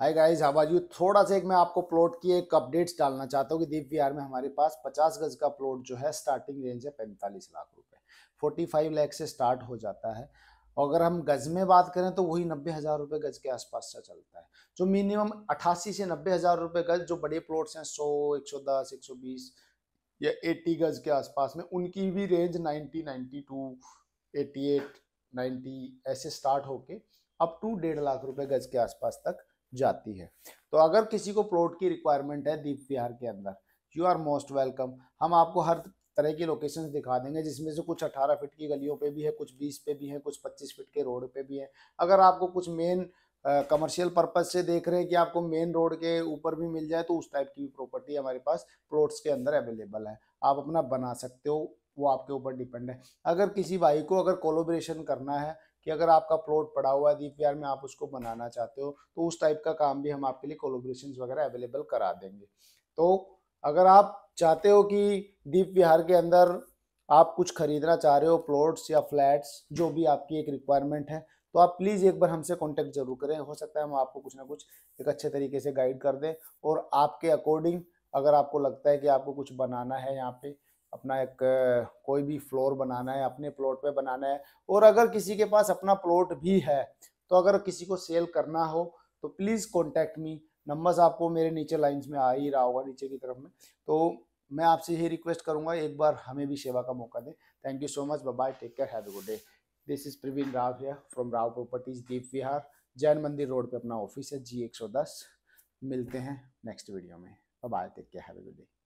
hi guys how थोड़ा सा एक मैं आपको प्लॉट की एक अपडेट्स डालना चाहता हूँ कि दीप विहार में हमारे पास 50 गज का प्लॉट जो है स्टार्टिंग रेंज है 45 लाख रुपए 45 लाख से स्टार्ट हो जाता है और अगर हम गज में बात करें तो वही नब्बे हज़ार रुपये गज के आसपास से चलता है जो मिनिमम अट्ठासी से नब्बे हज़ार रुपये गज जो बड़े प्लॉट्स हैं सौ एक सौ दस एक सौ बीस या एट्टी गज के आसपास में उनकी भी range ninety ninety two eighty eight ऐसे स्टार्ट होके अप टू डेढ़ लाख रुपये गज के आसपास तक जाती है तो अगर किसी को प्लॉट की रिक्वायरमेंट है दीप विहार के अंदर यू आर मोस्ट वेलकम हम आपको हर तरह की लोकेशन दिखा देंगे जिसमें से कुछ 18 फीट की गलियों पे भी है कुछ 20 पे भी है कुछ 25 फीट के रोड पे भी है अगर आपको कुछ मेन कमर्शियल पर्पज से देख रहे हैं कि आपको मेन रोड के ऊपर भी मिल जाए तो उस टाइप की भी प्रॉपर्टी हमारे पास प्लॉट्स के अंदर अवेलेबल है आप अपना बना सकते हो वो आपके ऊपर डिपेंड है अगर किसी भाई को अगर कोलोब्रेशन करना है कि अगर आपका प्लॉट पड़ा हुआ है दीपवीआर में आप उसको बनाना चाहते हो तो उस टाइप का काम भी हम आपके लिए कोलोब्रेशन वगैरह अवेलेबल करा देंगे तो अगर आप चाहते हो कि दीप विहार के अंदर आप कुछ खरीदना चाह रहे हो प्लॉट्स या फ्लैट्स जो भी आपकी एक रिक्वायरमेंट है तो आप प्लीज़ एक बार हमसे कांटेक्ट जरूर करें हो सकता है हम आपको कुछ ना कुछ एक अच्छे तरीके से गाइड कर दें और आपके अकॉर्डिंग अगर आपको लगता है कि आपको कुछ बनाना है यहाँ पे अपना एक कोई भी फ्लोर बनाना है अपने प्लॉट पे बनाना है और अगर किसी के पास अपना प्लॉट भी है तो अगर किसी को सेल करना हो तो प्लीज़ कॉन्टैक्ट मी नंबर्स आपको मेरे नीचे लाइंस में आ ही रहा होगा नीचे की तरफ में तो मैं आपसे यही रिक्वेस्ट करूंगा एक बार हमें भी सेवा का मौका दें thank you so much bye take care have good day this is Praveen Rao here from Rao properties Deep Vihar Jain Mandir road पे अपना ऑफिस है जी एक मिलते हैं नेक्स्ट वीडियो में bye take care have good day